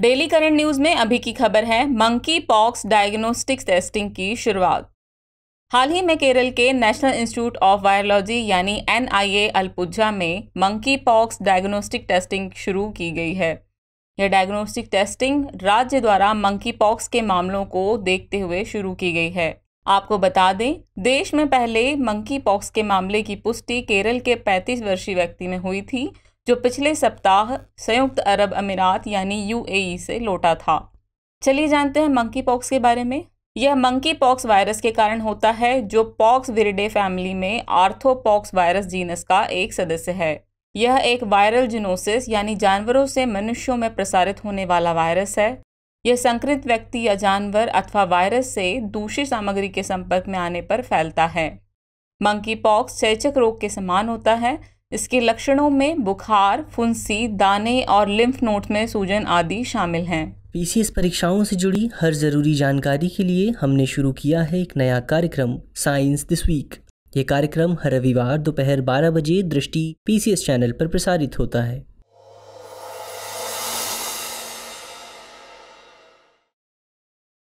daily current news में अभी की खबर है मंकी पॉक्स डायग्नोस्टिक्स टेस्टिंग की शुरुआत हाल ही में केरल के नेशनल इंस्टीट्यूट ऑफ वायरोलॉजी यानी एन अल्पुजा में मंकी पॉक्स डायग्नोस्टिक टेस्टिंग शुरू की गई है यह डायग्नोस्टिक टेस्टिंग राज्य द्वारा मंकी पॉक्स के मामलों को देखते हुए शुरू की गई है आपको बता दें देश में पहले मंकी पॉक्स के मामले की पुष्टि केरल के 35 वर्षीय व्यक्ति में हुई थी जो पिछले सप्ताह संयुक्त अरब अमीरात यानी यूएई से लौटा था चलिए जानते हैं मंकी पॉक्स के बारे में यह मंकी पॉक्स वायरस के कारण होता है जो पॉक्स विरिडे फैमिली में आर्थोपॉक्स वायरस जीनस का एक सदस्य है यह एक वायरल जिनोसिस यानी जानवरों से मनुष्यों में प्रसारित होने वाला वायरस है यह संक्रमित व्यक्ति या जानवर अथवा वायरस से दूषित सामग्री के संपर्क में आने पर फैलता है मंकी पॉक्स चेचक रोग के समान होता है इसके लक्षणों में बुखार फुंसी दाने और लिम्फ नोट में सूजन आदि शामिल हैं पी परीक्षाओं से जुड़ी हर जरूरी जानकारी के लिए हमने शुरू किया है एक नया कार्यक्रम साइंस दिस वीक ये कार्यक्रम हर रविवार दोपहर 12 बजे दृष्टि पीसीएस चैनल पर प्रसारित होता है